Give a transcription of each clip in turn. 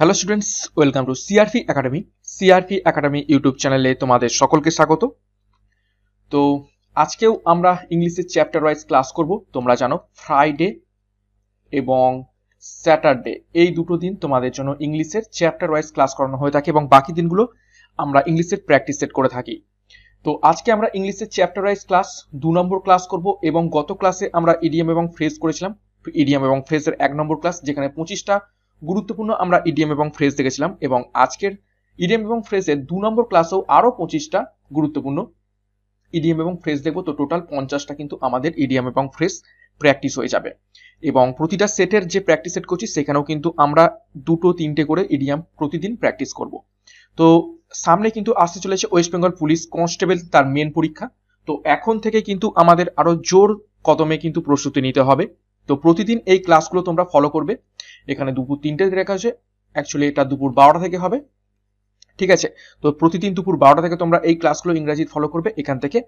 hello students welcome to C R P academy C R P academy YouTube চ্যানেলে তোমাদের সকলকে স্বাগত তো আজকেও আমরা ইংলিশের চ্যাপ্টার ওয়াইজ ক্লাস করব তোমরা জানো ফ্রাইডে এবং স্যাটারডে এই দুটো দিন তোমাদের জন্য ইংলিশের চ্যাপ্টার ওয়াইজ ক্লাস করানো হয়ে থাকে এবং বাকি দিনগুলো আমরা ইংলিশের প্র্যাকটিস সেট করে থাকি তো আজকে আমরা ইংলিশের চ্যাপ্টার ওয়াইজ ক্লাস দু নম্বর ক্লাস করব এবং গত ক্লাসে আমরা ইডিএম এবং ফ্রেজ করেছিলাম ইডিএম এবং ফ্রেজের এক নম্বর ক্লাস যেখানে পঁচিশটা গুরুত্বপূর্ণ আমরা ইডিএম e এবং ফ্রেজ দেখেছিলাম এবং আজকের ইডিএম e এবং ফ্রেজের দু নম্বর ক্লাসেও আরও পঁচিশটা গুরুত্বপূর্ণ ইডিএম e এবং ফ্রেজ দেখবো তো টোটাল পঞ্চাশটা কিন্তু আমাদের ইডিএম এবং ফ্রেজ প্র্যাকটিস হয়ে যাবে এবং প্রতিটা সেটের যে প্র্যাকটিস সেট করছি সেখানেও কিন্তু আমরা দুটো তিনটে করে ইডিএম প্রতিদিন প্র্যাকটিস করব তো সামনে কিন্তু আসতে চলেছে ওয়েস্ট বেঙ্গল পুলিশ কনস্টেবল তার মেন পরীক্ষা তো এখন থেকে কিন্তু আমাদের আরও জোর কদমে কিন্তু প্রস্তুতি নিতে হবে তো প্রতিদিন এই ক্লাসগুলো তোমরা ফলো করবে এখানে দুপুর তিনটে রেখা আছে অ্যাকচুয়ালি এটা দুপুর বারোটা থেকে হবে ঠিক আছে তো প্রতিদিন দুপুর বারোটা থেকে তোমরা এই ক্লাসগুলো ইংরাজি ফলো করবে এখান থেকে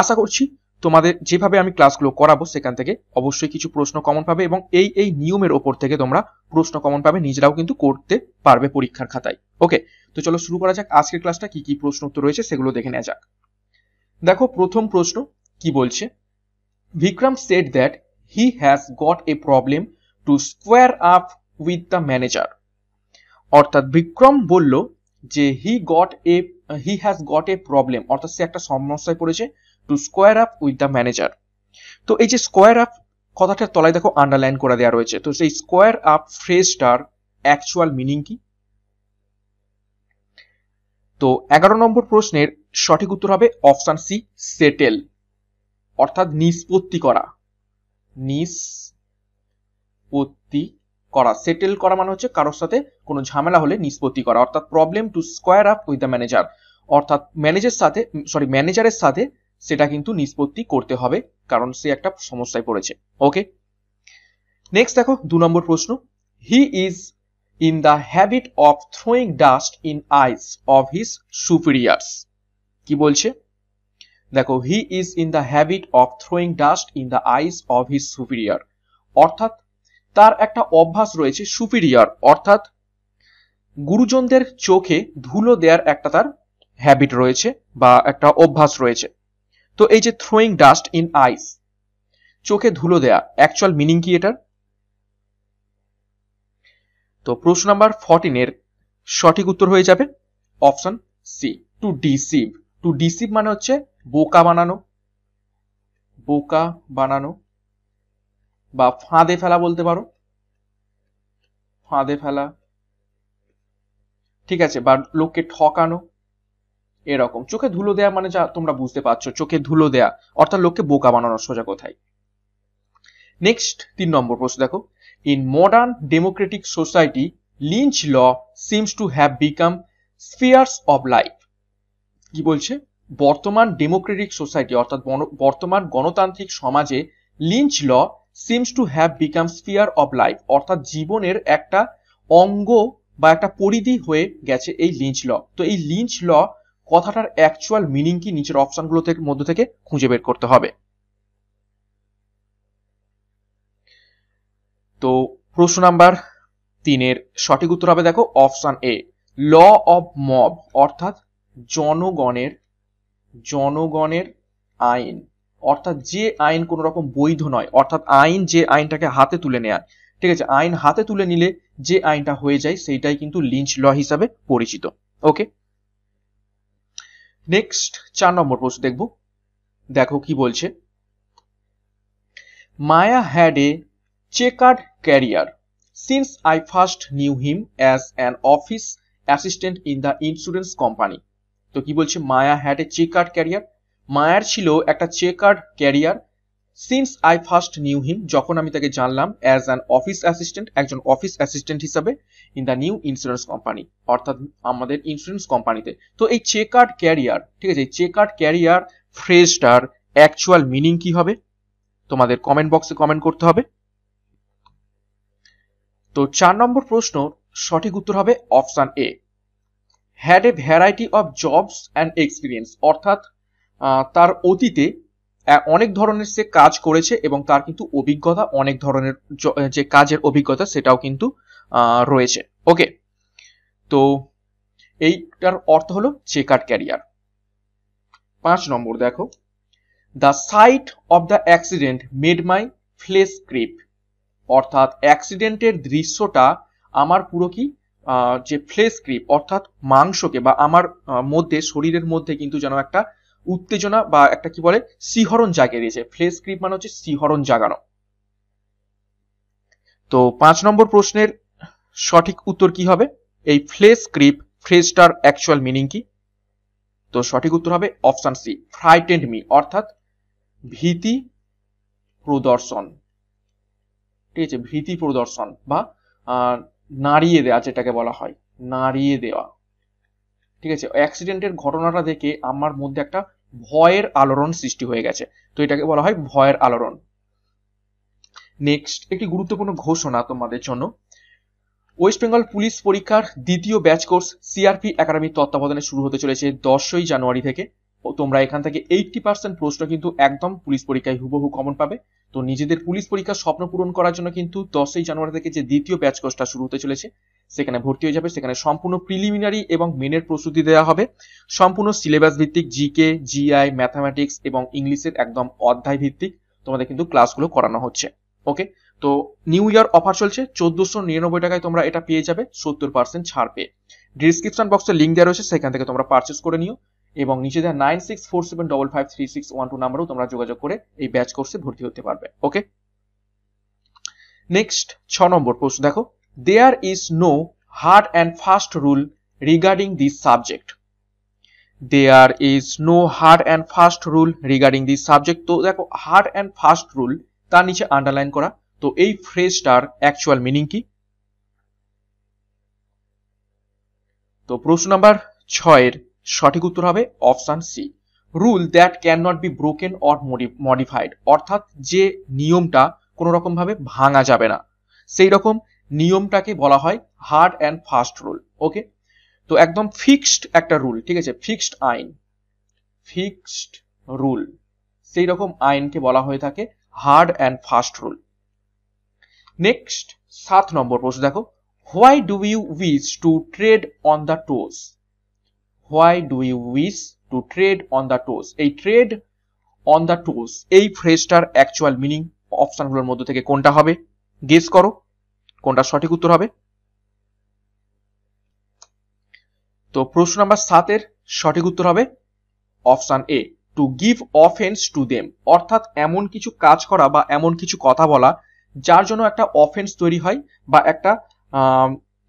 আশা করছি তোমাদের যেভাবে আমি ক্লাসগুলো করাবো সেখান থেকে অবশ্যই কিছু প্রশ্ন কমন পাবে এবং এই এই নিয়মের ওপর থেকে তোমরা প্রশ্ন কমন পাবে নিজেরাও কিন্তু করতে পারবে পরীক্ষার খাতায় ওকে তো চলো শুরু করা যাক আজকের ক্লাসটা কি কি প্রশ্ন উত্তর রয়েছে সেগুলো দেখে নেওয়া যাক দেখো প্রথম প্রশ্ন কি বলছে Vikram said that he has got a problem to square up with the manager অর্থাৎ বিক্রম বলল যে he got a he has got a problem অর্থাৎ সে একটা সমস্যায় পড়েছে to square up with the manager তো এই যে স্কোয়ার আপ কথাটার তলায় দেখো আন্ডারলাইন করে দেওয়া রয়েছে তো সেই স্কোয়ার আপ ফ্রেজটার অ্যাকচুয়াল মিনিং কি তো এগারো নম্বর প্রশ্নের সঠিক উত্তর হবে অপশান সি সেটেল অর্থাৎ নিষ্পত্তি করা নিষ্পত্তি করা সেটেল করা মানে হচ্ছে কারোর সাথে কোনো ঝামেলা হলে নিষ্পত্তি করা অর্থাৎ problem to square up with the manager অর্থাৎ ম্যানেজার সাথে সরি ম্যানেজারের সাথে সেটা কিন্তু নিষ্পত্তি করতে হবে কারণ সে একটা সমস্যায় পড়েছে ওকে নেক্সট দেখো দু নম্বর প্রশ্ন he is in the habit of throwing dust in eyes of his superiors কি বলছে দেখো he is in the habit of throwing dust in the eyes of his superior অর্থাৎ তার একটা অভ্যাস রয়েছে সুপিরিয়ার অর্থাৎ গুরুজনদের চোখে ধুলো দেওয়ার একটা তার হ্যাবিট রয়েছে বা একটা অভ্যাস রয়েছে তো এই যে থ্রোয়িং ডাস্ট ইন আইস চোখে ধুলো দেয়া অ্যাকচুয়াল মিনিং কি এটার তো প্রশ্ন নাম্বার ফর্টিনের সঠিক উত্তর হয়ে যাবে option C to deceive to deceive মানে হচ্ছে বোকা বানানো বোকা বানানো বা ফাঁদে ফেলা বলতে পারো ফাঁদে ফেলা ঠিক আছে বা লোককে ঠকানো এরকম চোখে ধুলো দেয়া মানে যা তোমরা বুঝতে পারছো চোখে ধুলো দেয়া অর্থাৎ লোককে বোকা বানানো সোজা কোথায় নেক্সট তিন নম্বর প্রশ্ন দেখো in modern democratic society lynch law seems to have become spears of life কি বলছে বর্তমান ডেমোক্রেটিক সোসাইটি অর্থাৎ বর্তমান গণতান্ত্রিক সমাজে lynch law seems to have become spear of life অর্থাৎ জীবনের একটা অঙ্গ বা একটা পরিধি হয়ে গেছে এই লিঞ্চ ল তো এই লিঞ্চ ল কথাটার অ্যাকচুয়াল মিনিং কি নিচের অপশনগুলো থেকে মধ্যে থেকে খুঁজে বের করতে হবে তো প্রশ্ন নাম্বার তিনের সঠিক উত্তর হবে দেখো option A law of mob অর্থাৎ জনগণের জনগণের আইন অর্থাৎ যে আইন কোনো রকম বৈধ নয় অর্থাৎ আইন যে আইনটাকে হাতে তুলে নেয়ার ঠিক আছে আইন হাতে তুলে নিলে যে আইনটা হয়ে যায় সেইটাই কিন্তু লিঞ্চ ল হিসাবে পরিচিত ওকে নেক্সট চার নম্বর প্রশ্ন দেখব দেখো কি বলছে Maya had a chequered career since I first knew him as an office assistant in the insurance company তো কি বলছে Maya had a chequered career মায়ার ছিল একটা chequered career since I first knew him যখন আমি তাকে জানলাম অ্যাজ অ্যান অফিস অ্যাসিস্ট্যান্ট একজন অফিস অ্যাসিস্ট্যান্ট হিসাবে in the new insurance company অর্থাৎ আমাদের ইন্স্যুরেন্স কোম্পানিতে তো এই চেকার্ড ক্যারিয়ার ঠিক আছে এই আর্ট ক্যারিয়ার ফ্রেজটার অ্যাকচুয়াল মিনিং কি হবে তোমাদের কমেন্ট বক্সে কমেন্ট করতে হবে তো চার নম্বর প্রশ্ন সঠিক উত্তর হবে option A had a variety of jobs and experience অর্থাৎ তার অতীতে অনেক ধরনের সে কাজ করেছে এবং তার কিন্তু অভিজ্ঞতা অনেক ধরনের যে কাজের অভিজ্ঞতা সেটাও কিন্তু রয়েছে ওকে তো এইটার অর্থ হলো চেকার ক্যারিয়ার পাঁচ নম্বর দেখো the sight of the accident made my flesh creep অর্থাৎ অ্যাক্সিডেন্টের দৃশ্যটা আমার পুরো কি যে ফ্লেস ক্রিপ অর্থাৎ মাংসকে বা আমার মধ্যে শরীরের মধ্যে কিন্তু যেন একটা উত্তেজনা বা একটা কি বলে শিহরণ জাগিয়ে দিয়েছে ফ্লেশ ক্রিপ মানে হচ্ছে শিহরণ জাগানো তো পাঁচ নম্বর প্রশ্নের সঠিক উত্তর কি হবে এই ফ্লেশ ক্রিপ ফ্রেজটার অ্যাকচুয়াল মিনিং কি তো সঠিক উত্তর হবে অপশান সি ফ্রাইটেন্ড মি অর্থাৎ ভীতি প্রদর্শন ঠিক আছে ভীতি প্রদর্শন বা নাড়িয়ে দেওয়া যেটাকে বলা হয় নাড়িয়ে দেওয়া ঠিক আছে অ্যাক্সিডেন্টের ঘটনাটা দেখে আমার মধ্যে একটা ভয়ের আলোড়ন সৃষ্টি হয়ে গেছে তো এটাকে বলা হয় ভয়ের আলোড়ন নেক্সট একটি গুরুত্বপূর্ণ ঘোষণা তোমাদের জন্য ওয়েস্ট বেঙ্গল পুলিশ পরীক্ষার দ্বিতীয় ব্যাচ কোর্স সিআরপি একাডেমির তত্ত্বাবধানে শুরু হতে চলেছে দশই জানুয়ারি থেকে তোমরা এখান থেকে এইটটি পার্সেন্ট প্রশ্ন কিন্তু একদম পুলিশ পরীক্ষায় হুবহু কমন পাবে তো নিজেদের পুলিশ পরীক্ষার স্বপ্ন পূরণ করার জন্য কিন্তু দশই জানুয়ারি থেকে যে দ্বিতীয় ব্যাচ কোর্সটা শুরু হতে চলেছে সেখানে ভর্তি হয়ে যাবে সেখানে সম্পূর্ণ প্রিলিমিনারি এবং মেনের প্রস্তুতি দেওয়া হবে সম্পূর্ণ সিলেবাস ভিত্তিক জিকে জিআই ম্যাথামেটিক্স এবং ইংলিশের একদম অধ্যায় ভিত্তিক তোমাদের কিন্তু ক্লাসগুলো করানো হচ্ছে ওকে তো নিউ ইয়ার অফার চলছে চোদ্দশো নিরানব্বই টাকায় তোমরা এটা পেয়ে যাবে সত্তর পার্সেন্ট ছাড় পেয়ে ডিসক্রিপশন বক্সে লিঙ্ক দেওয়া রয়েছে সেখান থেকে তোমরা পারচেস করে নিও এবং নিচে দেওয়া nine six four seven double five three six one two নাম্বারও তোমরা যোগাযোগ করে এই ব্যাচ কোর্সে ভর্তি হতে পারবে ওকে নেক্সট ছ নম্বর প্রশ্ন দেখো there is no hard and fast rule regarding this subject there is no hard and fast rule regarding this subject তো দেখো হার্ড অ্যান্ড ফাস্ট রুল তার নিচে আন্ডারলাইন করা তো এই ফ্রেজটার অ্যাকচুয়াল মিনিং কি তো প্রশ্ন নাম্বার ছয়ের সঠিক উত্তর হবে option C rule that can not be broken or modified অর্থাৎ যে নিয়মটা কোনো ভাবে ভাঙা যাবে না সেই রকম নিয়মটাকে বলা হয় hard and fast rule okay তো একদম ফিক্সড একটা রুল ঠিক আছে ফিক্সড আইন ফিক্সড রুল সেই রকম আইনকে বলা হয়ে থাকে hard and fast rule next সাত নম্বর প্রশ্ন দেখো why do you wish to tread on the toes why do you wish to tread on the toes এই ট্রেড অন দ্য টোস এই ফ্রেজটার অ্যাকচুয়াল মিনিং অপশানগুলোর মধ্যে থেকে কোনটা হবে গেস করো কোনটা সঠিক উত্তর হবে তো প্রশ্ন নাম্বার সাতের সঠিক উত্তর হবে option A to give offence to them অর্থাৎ এমন কিছু কাজ করা বা এমন কিছু কথা বলা যার জন্য একটা অফেন্স তৈরি হয় বা একটা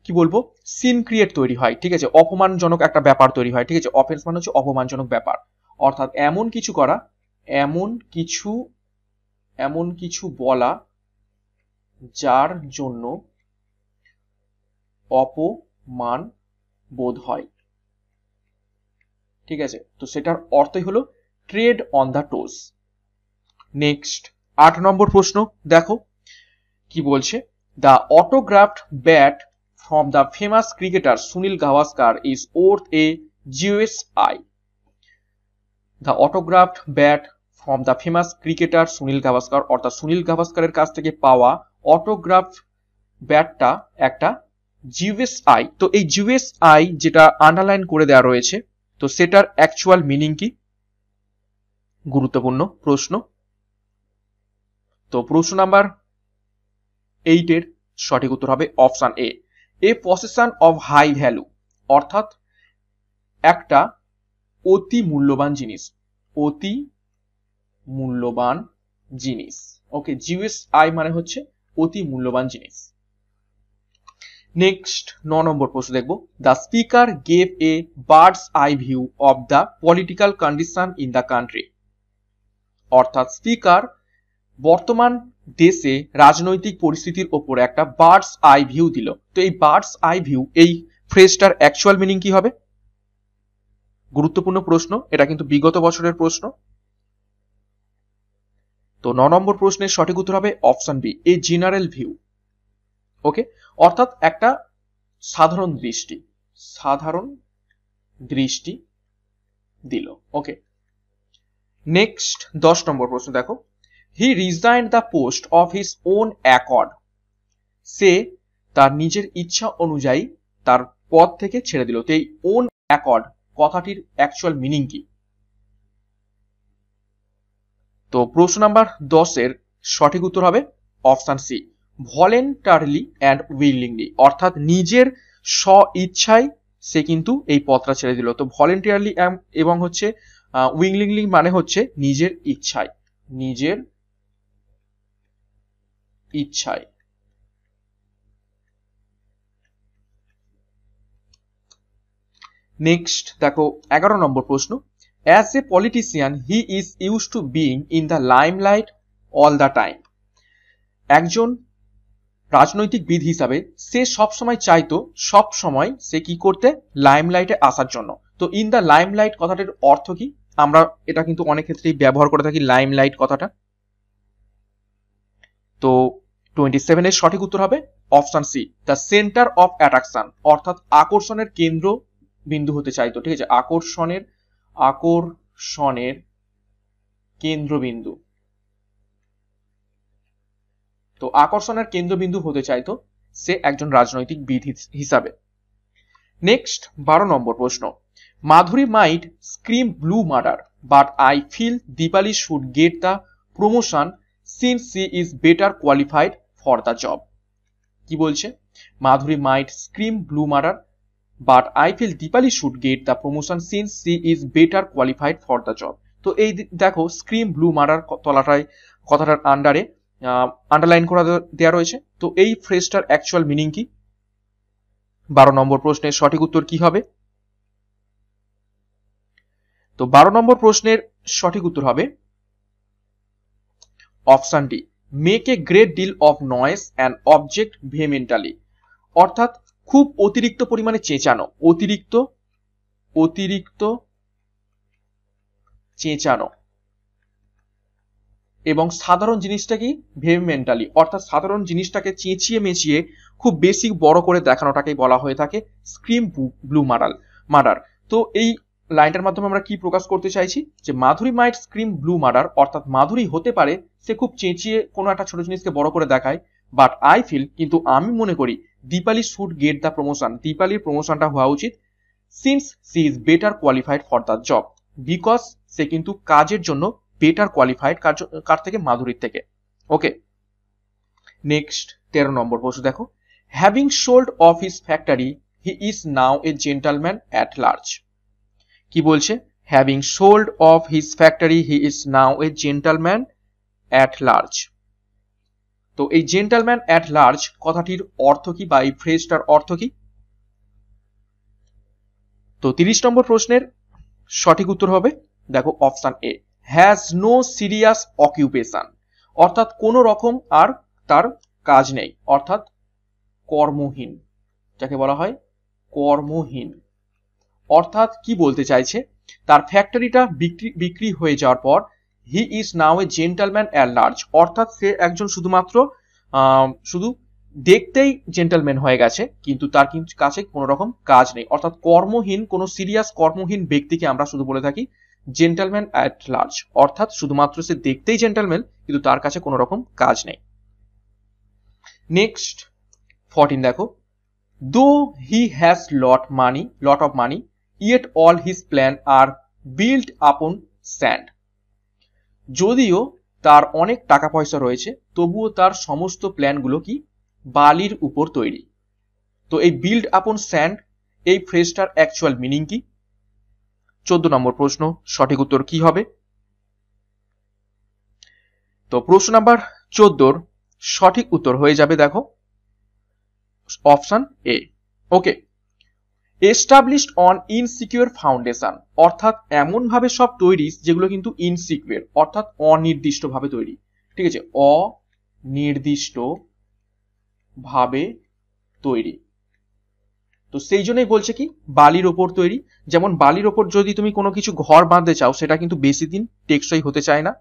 কি বলবো সিন ক্রিয়েট তৈরি হয় ঠিক আছে অপমানজনক একটা ব্যাপার তৈরি হয় ঠিক আছে অফেন্স মানে হচ্ছে অপমানজনক ব্যাপার অর্থাৎ এমন কিছু করা এমন কিছু এমন কিছু বলা যার জন্য অপমান বোধ হয় ঠিক আছে তো সেটার অর্থই হলো tread on the toes next আট নম্বর প্রশ্ন দেখো কি বলছে the autographed bat from the famous cricketer Sunil Gavaskar is worth a জিওএস আই the autographed bat from the famous cricketer Sunil Gavaskar অর্থাৎ সুনীল গাভাস্কারের কাছ থেকে পাওয়া অটোগ্রাফ ব্যাটটা একটা জিউএসআই তো এই জিউএসআই যেটা আন্ডারলাইন করে দেওয়া রয়েছে তো সেটার অ্যাকচুয়াল মিনিং কি গুরুত্বপূর্ণ প্রশ্ন তো প্রশ্ন নাম্বার এইটের সঠিক উত্তর হবে option A a possession of high value অর্থাৎ একটা অতি মূল্যবান জিনিস অতি মূল্যবান জিনিস ওকে জিউএস আই মানে হচ্ছে অতি মূল্যবান জিনিস নেক্সট ন নম্বর প্রশ্ন দেখব the speaker gave a bird's eye view of the political condition in the country অর্থাৎ স্পিকার বর্তমান দেশে রাজনৈতিক পরিস্থিতির ওপর একটা বার্ডস আই ভিউ দিল তো এই বার্ডস আই ভিউ এই ফ্রেজটার অ্যাকচুয়াল মিনিং কি হবে গুরুত্বপূর্ণ প্রশ্ন এটা কিন্তু বিগত বছরের প্রশ্ন তো ন নম্বর প্রশ্নের সঠিক উত্তর হবে option B a general view okay অর্থাৎ একটা সাধারণ দৃষ্টি সাধারণ দৃষ্টি দিল ওকে নেক্সট দশ নম্বর প্রশ্ন দেখো he resign the post of his own accord সে তার নিজের ইচ্ছা অনুযায়ী তার পদ থেকে ছেড়ে দিল তো এই ওন অ্যাকর্ড কথাটির অ্যাকচুয়াল মিনিং কি তো প্রশ্ন নাম্বার দশের সঠিক উত্তর হবে option C voluntarily and willingly অর্থাৎ নিজের স্ব ইচ্ছায় সে কিন্তু এই পথটা ছেড়ে দিল তো ভলেন্টিয়ারলি এবং হচ্ছে উইংলিংলি মানে হচ্ছে নিজের ইচ্ছায় নিজের ইচ্ছায় নেক্সট দেখো এগারো নম্বর প্রশ্ন a politician he is is to being in the limelight all the time একজন রাজনৈতিক বিধ হিসাবে সে সব সময় চাইতো সব সময় সে কি করতে লাইমলাইটে আসার জন্য তো ইন দ্য লাইমলাইট কথাটির অর্থ কি আমরা এটা কিন্তু অনেক ক্ষেত্রেই ব্যবহার করে থাকি লাইমলাইট কথাটা তো টোয়েন্টি সেভেনের সঠিক উত্তর হবে option C the centre of attraction অর্থাৎ আকর্ষণের কেন্দ্র বিন্দু হতে চাইতো ঠিক আছে আকর্ষণের আকর্ষণের কেন্দ্রবিন্দু তো আকর্ষণের কেন্দ্রবিন্দু হতে চাইতো সে একজন রাজনৈতিক বিধি হিসাবে নেক্সট বারো নম্বর প্রশ্ন Madhuri might scream blue murder but I feel Deepali should get the promotion since she is better qualified for the job কি বলছে Madhuri might scream blue murder but I feel Deepali should get the promotion since she is better qualified for the job তো এই দেখো scream blue মারার তলাটায় কথাটার আন্ডারে underline করা দেওয়া রয়েছে তো এই ফ্রেজটার অ্যাকচুয়াল মিনিং কি বারো নম্বর প্রশ্নের সঠিক উত্তর কি হবে তো বারো নম্বর প্রশ্নের সঠিক উত্তর হবে option D make a great deal of noise and object vehemently অর্থাৎ খুব অতিরিক্ত পরিমাণে চেঁচানো অতিরিক্ত অতিরিক্ত চেঁচানো এবং সাধারণ কি ভেবে মেন্টালি অর্থাৎ সাধারণ জিনিসটাকে চেঁচিয়ে মেচিয়ে খুব বেশি বড় করে দেখানোটাকেই বলা হয়ে থাকে স্ক্রিম ব্লু মারাল মার্ডার তো এই লাইনটার মাধ্যমে আমরা কি প্রকাশ করতে চাইছি যে Madhuri might scream blue murder অর্থাৎ মাধুরী হতে পারে সে খুব চেঁচিয়ে কোনো একটা ছোট জিনিসকে বড় করে দেখায় বাট আই ফিল কিন্তু আমি মনে করি Deepali should get the promotion দীপালির প্রমোশনটা হওয়া উচিত since she is better qualified for the job because সে কিন্তু কাজের জন্য বেটার কোয়ালিফাইড কার থেকে মাধুরীর থেকে ওকে নেক্সট তেরো নম্বর প্রশ্ন দেখো having sold off his factory he is now a gentleman at large কি বলছে having sold off his factory he is now a gentleman at large তো এই জেন্টালম্যান অ্যাট লার্জ কথাটির অর্থ কি বা এই ফ্রেজটার অর্থ কি তো তিরিশ নম্বর প্রশ্নের সঠিক উত্তর হবে দেখো option A has no serious occupation অর্থাৎ কোন রকম আর তার কাজ নেই অর্থাৎ কর্মহীন যাকে বলা হয় কর্মহীন অর্থাৎ কি বলতে চাইছে তার ফ্যাক্টরিটা বিক্রি বিক্রি হয়ে যাওয়ার পর he is now a gentleman at large অর্থাৎ সে একজন শুধুমাত্র শুধু দেখতেই জেন্টালম্যান হয়ে গেছে কিন্তু তার কিন্তু কাছে কোনো রকম কাজ নেই অর্থাৎ কর্মহীন কোনো সিরিয়াস কর্মহীন ব্যক্তিকে আমরা শুধু বলে থাকি জেন্টালম্যান অ্যাট লার্জ অর্থাৎ শুধুমাত্র সে দেখতেই জেন্টালম্যান কিন্তু তার কাছে কোনো রকম কাজ নেই নেক্সট ফর্টিন দেখো though he has lot money lot of money yet all his plan are build upon sand যদিও তার অনেক টাকা পয়সা রয়েছে তবুও তার সমস্ত প্ল্যানগুলো কি বালির উপর তৈরি তো এই বিল্ড আপন স্যান্ড এই ফ্রেজটার অ্যাকচুয়াল মিনিং কি চোদ্দ নম্বর প্রশ্ন সঠিক উত্তর কি হবে তো প্রশ্ন নাম্বার চোদ্দোর সঠিক উত্তর হয়ে যাবে দেখো option A okay established on insecure foundation অর্থাৎ এমনভাবে সব তৈরি যেগুলো কিন্তু ইনসিকিউর অর্থাৎ অনির্দিষ্টভাবে তৈরি ঠিক আছে অনির্দিষ্টভাবে তৈরি তো সেই জন্যই বলছে কি বালির ওপর তৈরি যেমন বালির ওপর যদি তুমি কোনো কিছু ঘর বাঁধতে চাও সেটা কিন্তু বেশি দিন টেকসই হতে চায় না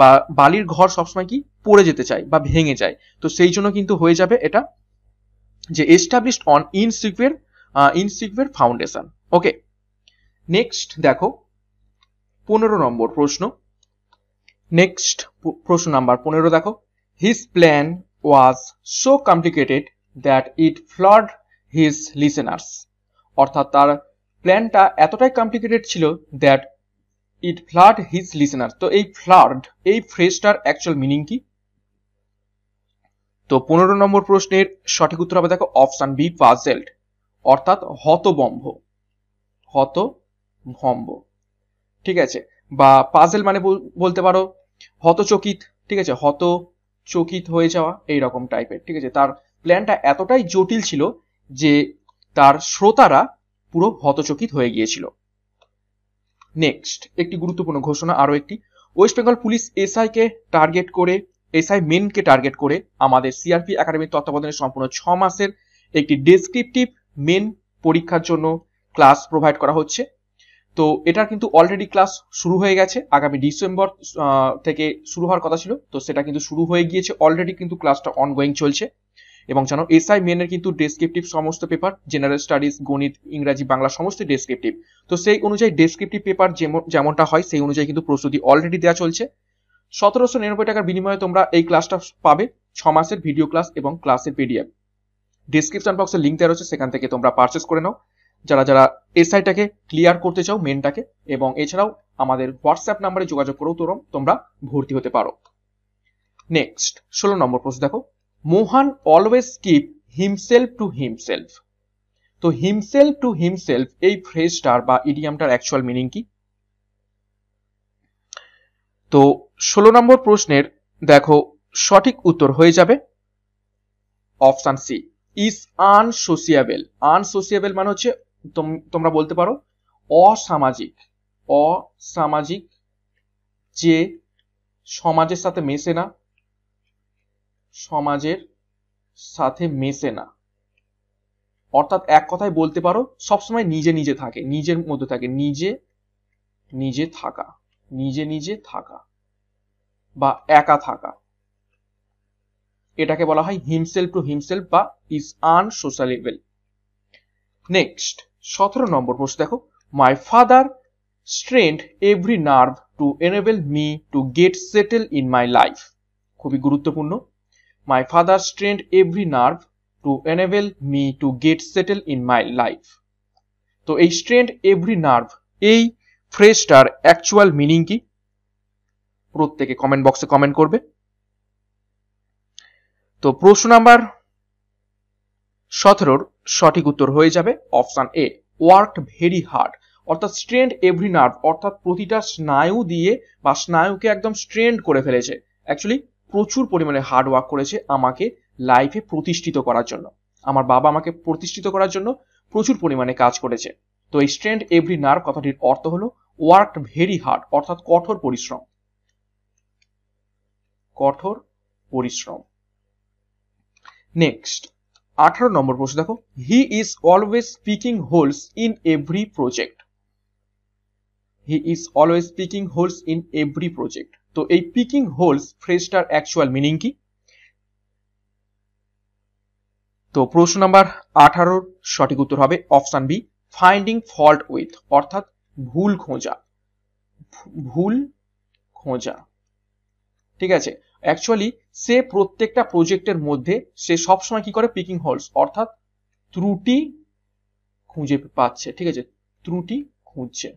বা বালির ঘর সবসময় কি পড়ে যেতে চায় বা ভেঙে যায় তো সেই জন্য কিন্তু হয়ে যাবে এটা যে এস্টাবলিশড অন ইনসিকিউর ইনস্টিগভের ফাউন্ডেশন ওকে নেক্সট দেখো পনেরো নম্বর প্রশ্ন নেক্সট প্রশ্ন নাম্বার পনেরো দেখো his plan was so complicated that it floored his listeners অর্থাৎ তার প্ল্যানটা এতটাই কমপ্লিকেটেড ছিল that it flood his listener তো এই ফ্লাড এই ফ্রেজটার অ্যাকচুয়াল মিনিং কি তো পনেরো নম্বর প্রশ্নের সঠিক উত্তর হবে দেখো অপশান বি পাজেল্ড অর্থাৎ হতবম্ভ হত ভম্ব ঠিক আছে বা পাজেল মানে বলতে পারো হতচকিত ঠিক আছে হত চকিত হয়ে যাওয়া এই রকম টাইপের ঠিক আছে তার প্ল্যানটা এতটাই জটিল ছিল যে তার শ্রোতারা পুরো হতচকিত হয়ে গিয়েছিল নেক্সট একটি গুরুত্বপূর্ণ ঘোষণা আরও একটি ওয়েস্ট বেঙ্গল পুলিশ এসআই কে টার্গেট করে এসআই মেনকে টার্গেট করে আমাদের সিআরপি একাডেমির তত্ত্বাবধানে সম্পূর্ণ ছ মাসের একটি ডেসক্রিপটিভ মেন পরীক্ষার জন্য ক্লাস প্রোভাইড করা হচ্ছে তো এটার কিন্তু অলরেডি ক্লাস শুরু হয়ে গেছে আগামী ডিসেম্বর থেকে শুরু হওয়ার কথা ছিল তো সেটা কিন্তু শুরু হয়ে গিয়েছে অলরেডি কিন্তু ক্লাসটা অনগোয়িং চলছে এবং জানো এসআই মেনের কিন্তু ডেসক্রিপটিভ সমস্ত পেপার জেনারেল স্টাডিজ গণিত ইংরাজি বাংলা সমস্ত ডেসক্রিপটিভ তো সেই অনুযায়ী ডেসক্রিপটিভ পেপার যেমনটা হয় সেই অনুযায়ী কিন্তু প্রস্তুতি অলরেডি দেওয়া চলছে সতেরোশো নিরানব্বই টাকার বিনিময়ে তোমরা এই ক্লাসটা পাবে ছ মাসের ভিডিও ক্লাস এবং ক্লাসের পিডিএফ ডিসক্রিপশন বক্সের লিঙ্ক দেওয়া রয়েছে সেখান থেকে তোমরা পারচেস করে নাও যারা যারা এসআইটাকে ক্লিয়ার করতে চাও মেনটাকে এবং এছাড়াও আমাদের হোয়াটসঅ্যাপ নাম্বারে যোগাযোগ করেও তোরম তোমরা ভর্তি হতে পারো নেক্সট ষোলো নম্বর প্রশ্ন দেখো Mohan always keep himself to himself তো হিমসেলফ টু হিমসেলফ এই ফ্রেজটার বা ইডিয়ামটার অ্যাকচুয়াল মিনিং কি তো ষোলো নম্বর প্রশ্নের দেখো সঠিক উত্তর হয়ে যাবে option C is unsociable unsociable মানে হচ্ছে তোমরা বলতে পারো অসামাজিক অসামাজিক যে সমাজের সাথে মেশে না সমাজের সাথে মেশে না অর্থাৎ এক কথায় বলতে পারো সবসময় নিজে নিজে থাকে নিজের মধ্যে থাকে নিজে নিজে থাকা নিজে নিজে থাকা বা একা থাকা এটাকে বলা হয় হিমসেলফ টু হিমসেলফ বা ইজ আন আনসোশালেবল নেক্সট সতেরো নম্বর প্রশ্ন দেখো my father strained every nerve to enable me to get settle in my life খুবই গুরুত্বপূর্ণ my father strained every nerve to enable me to get settle in my life তো এই স্ট্রেন্ড every nerve এই ফ্রেজটার অ্যাকচুয়াল মিনিং কি প্রত্যেকে comment বক্সে comment করবে তো প্রশ্ন নাম্বার সতেরোর সঠিক উত্তর হয়ে যাবে option A work very hard অর্থাৎ স্ট্রেন্ড এভরি নার্ভ অর্থাৎ প্রতিটা স্নায়ু দিয়ে বা স্নায়ুকে একদম স্ট্রেন্ড করে ফেলেছে অ্যাকচুয়ালি প্রচুর পরিমাণে হার্ড ওয়ার্ক করেছে আমাকে লাইফে প্রতিষ্ঠিত করার জন্য আমার বাবা আমাকে প্রতিষ্ঠিত করার জন্য প্রচুর পরিমাণে কাজ করেছে তো এই স্ট্রেন্ড এভরি নার্ভ কথাটির অর্থ হলো ওয়ার্ক ভেরি হার্ড অর্থাৎ কঠোর পরিশ্রম কঠোর পরিশ্রম নেক্সট আঠারো নম্বর প্রশ্ন দেখো he is always speaking holes in every project he is always speaking holes in every project তো এই পিকিং হোলস ফ্রেজটার অ্যাকচুয়াল মিনিং কি তো প্রশ্ন নাম্বার আঠারোর সঠিক উত্তর হবে option B finding fault with অর্থাৎ ভুল খোঁজা ভুল খোঁজা ঠিক আছে অ্যাকচুয়ালি সে প্রত্যেকটা প্রজেক্টের মধ্যে সে সবসময় কি করে পিকিং হোলস অর্থাৎ ত্রুটি খুঁজে পাচ্ছে ঠিক আছে ত্রুটি খুঁজছে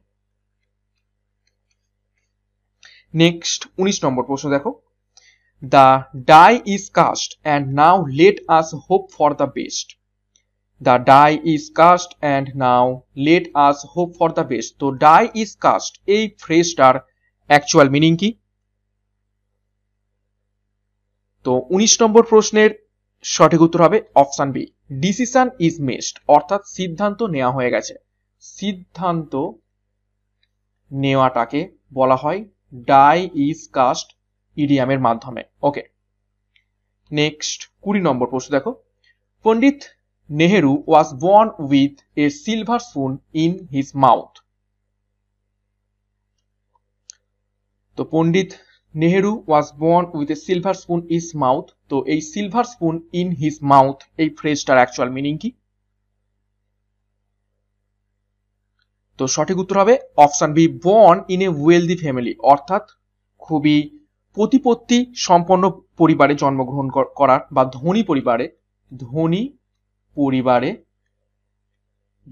নেক্সট উনিশ নম্বর প্রশ্ন দেখো the die is cast and now let us hope for the best the die is cast and now let us hope for the best তো ডাই ইজ কাস্ট এই ফ্রেজটার অ্যাকচুয়াল মিনিং কি তো উনিশ নম্বর প্রশ্নের সঠিক উত্তর হবে option B decision is messed অর্থাৎ সিদ্ধান্ত নেওয়া হয়ে গেছে সিদ্ধান্ত নেওয়াটাকে বলা হয় ডাই ইজ কাস্ট ইডিয়ামের মাধ্যমে ওকে নেক্সট কুড়ি নম্বর প্রশ্ন দেখো Pandit Nehru was born with a silver spoon in his mouth তো Pandit Nehru was born with a silver spoon is mouth তো এই silver spoon in his mouth এই ফ্রেজটার অ্যাকচুয়াল মিনিং কি তো সঠিক উত্তর হবে option B born in a wealthy family অর্থাৎ খুবই প্রতিপত্তি সম্পন্ন পরিবারে জন্মগ্রহণ করার বা ধনী পরিবারে ধনী পরিবারে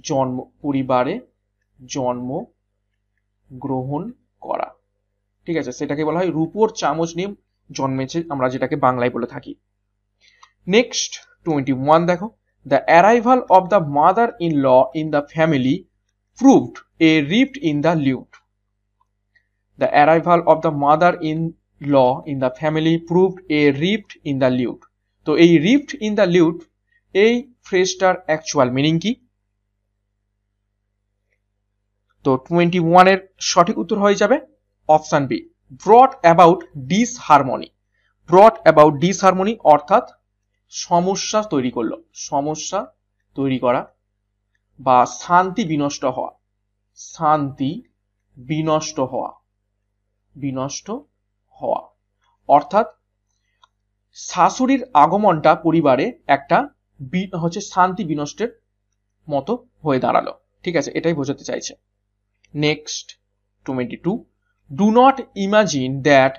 জন্ম পরিবারে জন্ম গ্রহণ করা ঠিক আছে সেটাকে বলা হয় রূপোর চামচ নিয়ে জন্মেছে আমরা যেটাকে বাংলায় বলে থাকি নেক্সট টোয়েন্টি ওয়ান দেখো the arrival of the mother in law in the family proved a ripped in the lute the arrival of the mother in law in the family proved a ripped in the lute তো এই ripped in the লিউট এই ফ্রেজটার actual meaning কি তো twenty ওয়ানের সঠিক উত্তর হয়ে যাবে option B broad about harmony broad about disharmony অর্থাৎ সমস্যা তৈরি করলো সমস্যা তৈরি করা বা শান্তি বিনষ্ট হওয়া শান্তি বিনষ্ট হওয়া বিনষ্ট হওয়া অর্থাৎ শাশুড়ির আগমনটা পরিবারে একটা হচ্ছে শান্তি বিনষ্টের মতো হয়ে দাঁড়ালো ঠিক আছে এটাই বোঝাতে চাইছে next twenty two do not imagine that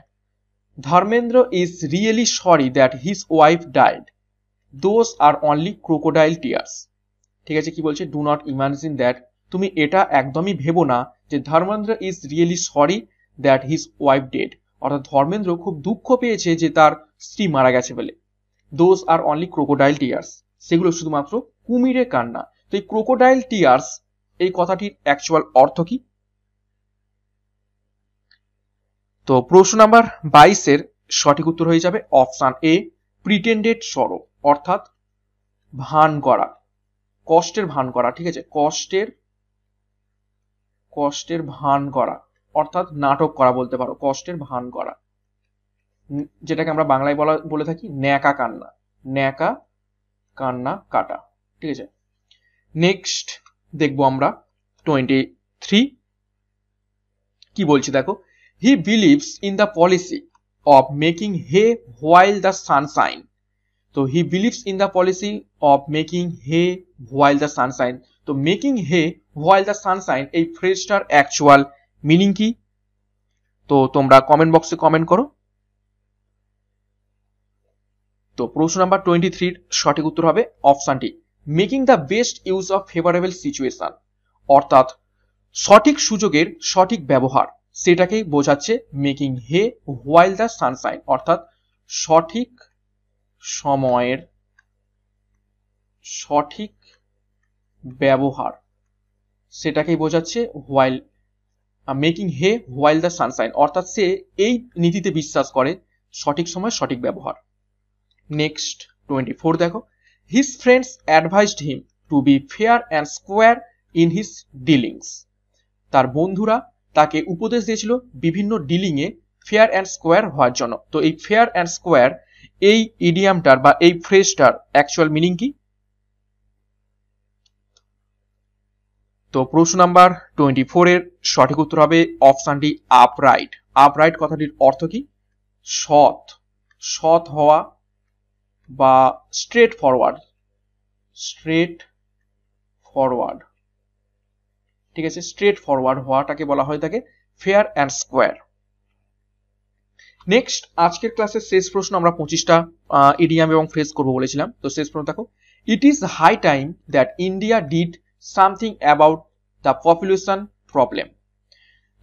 Dharmendra is really sorry that his wife died those are only crocodile tears ঠিক আছে কি বলছে ডু নট ইমাজিন দ্যাট তুমি এটা একদমই ভেবো না যে Dharmendra is really sorry that his wife dead অর্থাৎ ধর্মেন্দ্র খুব দুঃখ পেয়েছে যে তার স্ত্রী মারা গেছে বলে those are only crocodile tears সেগুলো শুধুমাত্র কুমিরে কান্না তো এই ক্রোকোডাইল টিয়ার্স এই কথাটির অ্যাকচুয়াল অর্থ কি তো প্রশ্ন নাম্বার বাইশের সঠিক উত্তর হয়ে যাবে অপশান এ প্রিটেন্ডেড সরব অর্থাৎ ভান করা কষ্টের ভান করা ঠিক আছে কষ্টের কষ্টের ভান করা অর্থাৎ নাটক করা বলতে পারো কষ্টের ভান করা যেটাকে আমরা বাংলায় বলা বলে থাকি ন্যাকা কান্না ন্যাকা কান্না কাটা ঠিক আছে নেক্সট দেখবো আমরা টোয়েন্টি থ্রি কি বলছি দেখো he believes in the policy of making hay while the sunshine তো he believes in the policy of making hay while the sunshine তো making hay while the sunshine এই ফ্রেজটার অ্যাকচুয়াল মিনিং কি তো তোমরা কমেন্ট বক্সে কমেন্ট করো তো প্রশ্ন নাম্বার টোয়েন্টি থ্রির সঠিক উত্তর হবে অপশানটি making the best use of favourable situation অর্থাৎ সঠিক সুযোগের সঠিক ব্যবহার সেটাকেই বোঝাচ্ছে making hay while the sunshine অর্থাৎ সঠিক সময়ের সঠিক ব্যবহার সেটাকেই বোঝাচ্ছে while making hay while the sunshine অর্থাৎ সে এই নীতিতে বিশ্বাস করে সঠিক সময় সঠিক ব্যবহার নেক্সট টোয়েন্টি ফোর দেখো his friends advised him to be fair and square in his dealings তার বন্ধুরা তাকে উপদেশ দিয়েছিল বিভিন্ন ডিলিংয়ে ফেয়ার অ্যান্ড স্কোয়ার হওয়ার জন্য তো এই ফেয়ার অ্যান্ড স্কোয়ার এই ইডিয়ামটার বা এই ফ্রেজটার অ্যাকচুয়াল মিনিং কি তো প্রশ্ন নাম্বার টোয়েন্টি ফোরের সঠিক উত্তর হবে অপশানটি আপরাইট আপরাইট কথাটির অর্থ কি সৎ সৎ হওয়া বা স্ট্রেট ফরওয়ার্ড স্ট্রেট ফরওয়ার্ড ঠিক আছে স্ট্রেট ফরওয়ার্ড হওয়াটাকে বলা হয় থাকে ফেয়ার অ্যান্ড স্কোয়ার নেক্সট আজকের ক্লাসের শেষ প্রশ্ন আমরা পঁচিশটা ইডিয়াম এবং ফেস করবো বলেছিলাম তো শেষ প্রশ্ন দেখো it is high time that India did something about the population problem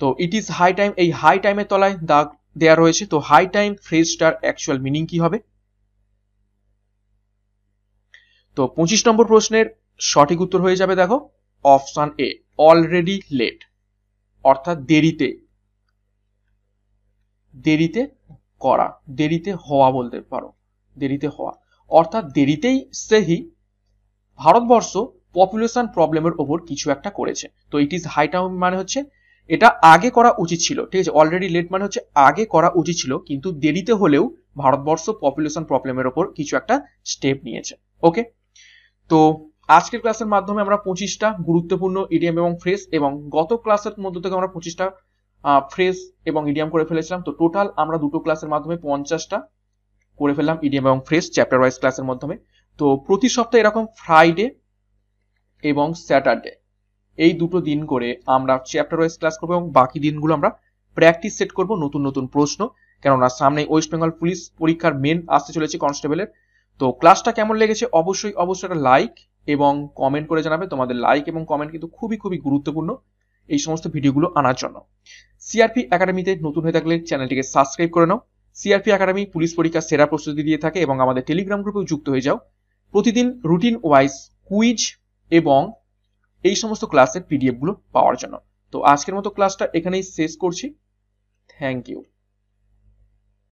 তো ইট ইজ হাই টাইম এই হাই টাইমের তলায় দাগ দেয়া রয়েছে তো হাই টাইম ফ্রেজটার অ্যাকচুয়াল মিনিং কি হবে তো পঁচিশ নম্বর প্রশ্নের সঠিক উত্তর হয়ে যাবে দেখো অপশান এ অলরেডি লেট অর্থাৎ দেরিতে দেরিতে করা দেরিতে হওয়া বলতে পারো দেরিতে হওয়া অর্থাৎ দেরিতেই সেহি ভারতবর্ষ পপুলেশন প্রবলেমের ওপর কিছু একটা করেছে তো ইট ইজ হাই টাউন মানে হচ্ছে এটা আগে করা উচিত ছিল ঠিক আছে অলরেডি লেট মানে হচ্ছে আগে করা উচিত ছিল কিন্তু দেরিতে হলেও ভারতবর্ষ পপুলেশন প্রবলেমের ওপর কিছু একটা স্টেপ নিয়েছে ওকে তো আজকের ক্লাসের মাধ্যমে আমরা পঁচিশটা গুরুত্বপূর্ণ ইডিয়াম এবং ফ্রেস এবং গত ক্লাসের মধ্যে থেকে আমরা পঁচিশটা ফ্রেস এবং ইডিয়াম করে ফেলেছিলাম তো টোটাল আমরা দুটো ক্লাসের মাধ্যমে পঞ্চাশটা করে ফেললাম ইডিয়াম এবং ফ্রেস চ্যাপ্টার ওয়াইজ ক্লাসের মাধ্যমে তো প্রতি সপ্তাহে এরকম ফ্রাইডে এবং স্যাটারডে এই দুটো দিন করে আমরা চ্যাপ্টার ওয়াইজ ক্লাস করবো এবং বাকি দিনগুলো আমরা প্র্যাকটিস সেট করব নতুন নতুন প্রশ্ন কেননা সামনে ওয়েস্ট বেঙ্গল পুলিশ পরীক্ষার মেন আসতে চলেছে কনস্টেবলের তো ক্লাসটা কেমন লেগেছে অবশ্যই অবশ্যই একটা লাইক এবং কমেন্ট করে জানাবে তোমাদের লাইক এবং কমেন্ট কিন্তু খুবই খুবই গুরুত্বপূর্ণ এই সমস্ত ভিডিওগুলো আনার জন্য সিআরপি একাডেমিতে নতুন হয়ে থাকলে চ্যানেলটিকে সাবস্ক্রাইব করে নাও সিআরপি একাডেমি পুলিশ পরীক্ষার সেরা প্রস্তুতি দিয়ে থাকে এবং আমাদের টেলিগ্রাম গ্রুপেও যুক্ত হয়ে যাও প্রতিদিন রুটিন ওয়াইজ কুইজ এবং এই সমস্ত ক্লাসের পিডিএফগুলো পাওয়ার জন্য তো আজকের মতো ক্লাসটা এখানেই শেষ করছি থ্যাংক ইউ